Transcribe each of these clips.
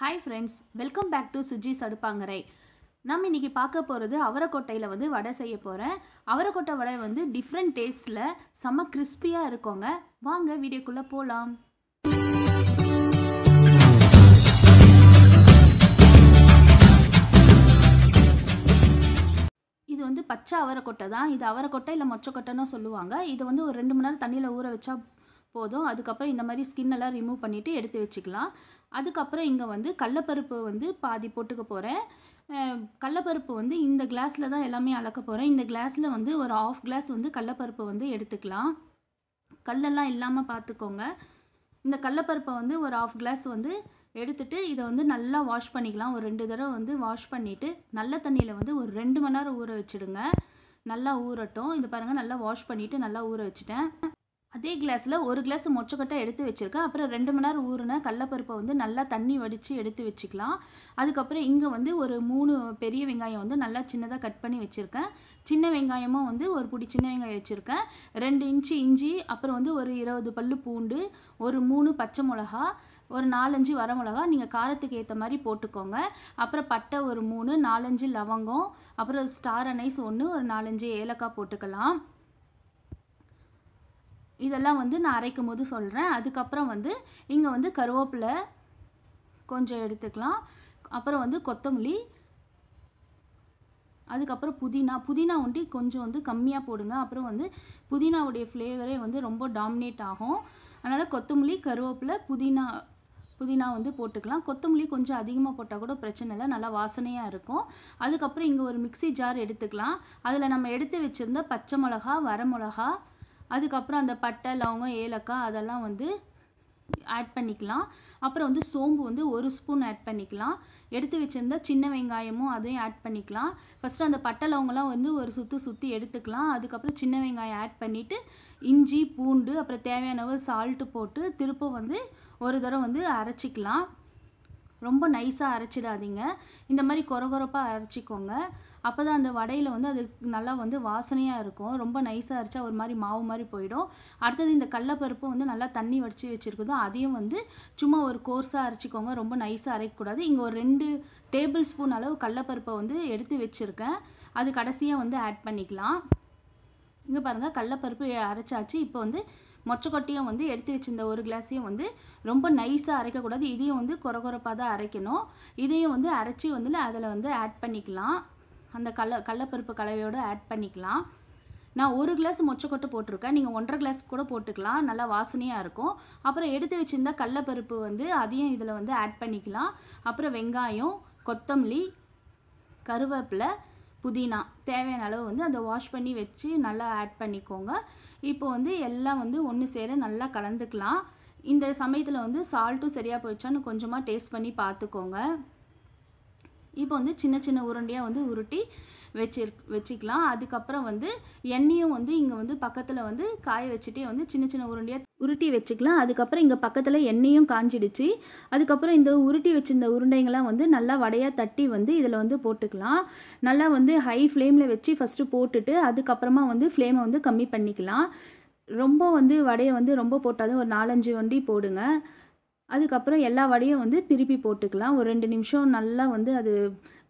hi friends welcome back to Suji சடுப்பாங்கரை நம்ம இன்றைக்கி பார்க்க போகிறது அவரைக்கொட்டையில் வந்து வடை செய்ய போகிறேன் அவரைக்கொட்டை வடை வந்து டிஃப்ரெண்ட் டேஸ்டில் செம்ம கிறிஸ்பியாக இருக்கோங்க வாங்க வீடியோக்குள்ளே போகலாம் இது வந்து பச்சை அவரைக்கொட்டை தான் இது அவரைக்கொட்டை இல்லை மொச்சக்கொட்டைன்னு சொல்லுவாங்க இதை வந்து ஒரு ரெண்டு மணி நேரம் தண்ணியில் ஊற வச்சா போதும் அதுக்கப்புறம் இந்த மாதிரி ஸ்கின் எல்லாம் ரிமூவ் பண்ணிவிட்டு எடுத்து வச்சுக்கலாம் அதுக்கப்புறம் இங்கே வந்து கடலப்பருப்பு வந்து பாதி போட்டுக்க போகிறேன் கடலப்பருப்பு வந்து இந்த கிளாஸில் தான் எல்லாமே அளக்க போகிறேன் இந்த கிளாஸில் வந்து ஒரு ஆஃப் கிளாஸ் வந்து கடலப்பருப்பு வந்து எடுத்துக்கலாம் கல்லெல்லாம் இல்லாமல் பார்த்துக்கோங்க இந்த கடலப்பருப்பை வந்து ஒரு ஆஃப் கிளாஸ் வந்து எடுத்துட்டு இதை வந்து நல்லா வாஷ் பண்ணிக்கலாம் ஒரு ரெண்டு தடவை வந்து வாஷ் பண்ணிவிட்டு நல்ல தண்ணியில் வந்து ஒரு ரெண்டு மணி நேரம் ஊற வச்சுடுங்க நல்லா ஊறட்டும் இது பாருங்கள் நல்லா வாஷ் பண்ணிவிட்டு நல்லா ஊற வச்சுட்டேன் அதே கிளாஸில் ஒரு கிளாஸ் மொச்சக்கட்டை எடுத்து வச்சுருக்கேன் அப்புறம் ரெண்டு மணி நேரம் ஊறின கடலப்பருப்பை வந்து நல்லா தண்ணி வடித்து எடுத்து வச்சுக்கலாம் அதுக்கப்புறம் இங்கே வந்து ஒரு மூணு பெரிய வெங்காயம் வந்து நல்லா சின்னதாக கட் பண்ணி வச்சுருக்கேன் சின்ன வெங்காயமும் வந்து ஒரு பிடி சின்ன வெங்காயம் வச்சுருக்கேன் ரெண்டு இன்ச்சு இஞ்சி அப்புறம் வந்து ஒரு இருபது பல்லு பூண்டு ஒரு மூணு பச்சை மிளகா ஒரு நாலஞ்சு வரமிளகா நீங்கள் காரத்துக்கு ஏற்ற மாதிரி போட்டுக்கோங்க அப்புறம் பட்டை ஒரு மூணு நாலஞ்சு லவங்கம் அப்புறம் ஸ்டார் அனைஸ் ஒன்று ஒரு நாலஞ்சு ஏலக்காய் போட்டுக்கலாம் இதெல்லாம் வந்து நான் அரைக்கும் போது சொல்கிறேன் அதுக்கப்புறம் வந்து இங்கே வந்து கருவேப்பிலை கொஞ்சம் எடுத்துக்கலாம் அப்புறம் வந்து கொத்தமல்லி அதுக்கப்புறம் புதினா புதினா ஒண்டி கொஞ்சம் வந்து கம்மியாக போடுங்க அப்புறம் வந்து புதினாவுடைய ஃப்ளேவரே வந்து ரொம்ப டாமினேட் ஆகும் அதனால் கொத்தமல்லி கருவேப்பிலை புதினா புதினா வந்து போட்டுக்கலாம் கொத்தமல்லி கொஞ்சம் அதிகமாக போட்டால் கூட பிரச்சனை இல்லை நல்லா வாசனையாக இருக்கும் அதுக்கப்புறம் இங்கே ஒரு மிக்சி ஜார் எடுத்துக்கலாம் அதில் நம்ம எடுத்து வச்சுருந்த பச்சை மிளகா வரமிளகா அதுக்கப்புறம் அந்த பட்டை லவங்கம் ஏலக்காய் அதெல்லாம் வந்து ஆட் பண்ணிக்கலாம் அப்புறம் வந்து சோம்பு வந்து ஒரு ஸ்பூன் ஆட் பண்ணிக்கலாம் எடுத்து வச்சுருந்தா சின்ன வெங்காயமும் அதையும் ஆட் பண்ணிக்கலாம் ஃபஸ்ட்டு அந்த பட்டை லவங்கெல்லாம் வந்து ஒரு சுற்றி சுற்றி எடுத்துக்கலாம் அதுக்கப்புறம் சின்ன வெங்காயம் ஆட் பண்ணிவிட்டு இஞ்சி பூண்டு அப்புறம் தேவையானவ சால்ட்டு போட்டு திருப்ப வந்து ஒரு தடவை வந்து அரைச்சிக்கலாம் ரொம்ப நைஸாக அரைச்சிடாதீங்க இந்த மாதிரி கொரகொரப்பாக அரைச்சிக்கோங்க அப்போ தான் அந்த வடையில் வந்து அது நல்லா வந்து வாசனையாக இருக்கும் ரொம்ப நைஸாக அரைச்சா ஒரு மாதிரி மாவு மாதிரி போயிடும் அடுத்தது இந்த கடலப்பருப்பு வந்து நல்லா தண்ணி வடித்து வச்சுருக்குதோ அதையும் வந்து சும்மா ஒரு கோர்ஸாக அரைச்சிக்கோங்க ரொம்ப நைஸாக அரைக்கக்கூடாது இங்கே ஒரு ரெண்டு டேபிள் ஸ்பூன் அளவு கடலப்பருப்பை வந்து எடுத்து வச்சுருக்கேன் அது கடைசியாக வந்து ஆட் பண்ணிக்கலாம் இங்கே பாருங்கள் கடலப்பருப்பு அரைச்சாச்சு இப்போ வந்து மொச்சக்கொட்டியும் வந்து எடுத்து வச்சிருந்த ஒரு கிளாஸையும் வந்து ரொம்ப நைஸாக அரைக்கக்கூடாது இதையும் வந்து குறை குறைப்பாக தான் அரைக்கணும் இதையும் வந்து அரைச்சி வந்து அதில் வந்து ஆட் பண்ணிக்கலாம் அந்த கடல கடலப்பருப்பு கலவையோடு ஆட் பண்ணிக்கலாம் நான் ஒரு கிளாஸ் மொச்சக்கொட்டை போட்டிருக்கேன் நீங்கள் ஒன்றரை கிளாஸ் கூட போட்டுக்கலாம் நல்லா வாசனையாக இருக்கும் அப்புறம் எடுத்து வச்சுருந்தா கடலப்பருப்பு வந்து அதையும் இதில் வந்து ஆட் பண்ணிக்கலாம் அப்புறம் வெங்காயம் கொத்தமல்லி கருவேப்பிலை புதினா தேவையான அளவு வந்து அதை வாஷ் பண்ணி வச்சு நல்லா ஆட் பண்ணிக்கோங்க இப்போ வந்து எல்லாம் வந்து ஒன்று சேர நல்லா கலந்துக்கலாம் இந்த சமயத்தில் வந்து சால்ட்டும் சரியாக போயிடுச்சான்னு கொஞ்சமாக டேஸ்ட் பண்ணி பார்த்துக்கோங்க இப்போ வந்து சின்ன சின்ன உருண்டையாக வந்து உருட்டி வச்சு வச்சுக்கலாம் அதுக்கப்புறம் வந்து எண்ணெயும் வந்து இங்கே வந்து பக்கத்தில் வந்து காய வச்சுட்டே வந்து சின்ன சின்ன உருண்டையாக உருட்டி வச்சுக்கலாம் அதுக்கப்புறம் இங்கே பக்கத்தில் எண்ணெயும் காஞ்சிடுச்சு அதுக்கப்புறம் இந்த உருட்டி வச்சிருந்த உருண்டைங்கள்லாம் வந்து நல்லா வடையாக தட்டி வந்து இதில் வந்து போட்டுக்கலாம் நல்லா வந்து ஹை ஃப்ளேமில் வச்சு ஃபஸ்ட்டு போட்டுட்டு அதுக்கப்புறமா வந்து ஃப்ளேமை வந்து கம்மி பண்ணிக்கலாம் ரொம்ப வந்து வடையை வந்து ரொம்ப போட்டாலும் ஒரு நாலஞ்சு வண்டி போடுங்க அதுக்கப்புறம் எல்லா வடையும் வந்து திருப்பி போட்டுக்கலாம் ஒரு ரெண்டு நிமிஷம் நல்லா வந்து அது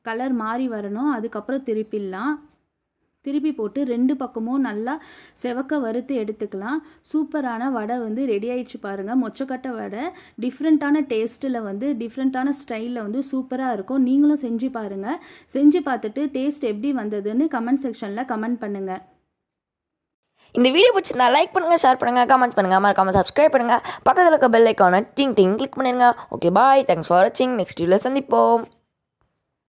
கலர் மாறி வரணும் அதுக்கப்புறம் திருப்பிடலாம் திருப்பி போட்டு ரெண்டு பக்கமும் நல்லா செவக்க வறுத்து எடுத்துக்கலாம் சூப்பரான வடை வந்து ரெடி ஆயிடுச்சு பாருங்கள் மொச்சக்கட்டை வடை டிஃப்ரெண்ட்டான டேஸ்ட்டில் வந்து டிஃப்ரெண்ட்டான ஸ்டைலில் வந்து சூப்பராக இருக்கும் நீங்களும் செஞ்சு பாருங்கள் செஞ்சு பார்த்துட்டு டேஸ்ட் எப்படி வந்ததுன்னு கமெண்ட் செக்ஷனில் கமெண்ட் பண்ணுங்கள் இந்த வீடியோ பிடிச்சிருந்தா லைக் பண்ணுங்கள் ஷேர் பண்ணுங்கள் கமெண்ட் பண்ணுங்க மறக்காம சப்ஸ்கிரைப் பண்ணுங்கள் பக்கத்தில் இருக்க பெல் ஐக்கான டிங் டிங் கிளிக் பண்ணிடுங்க ஓகே பாய் தேங்க்ஸ் ஃபார் வாட்சிங் நெக்ஸ்ட் வீடியோவில் சந்திப்போம்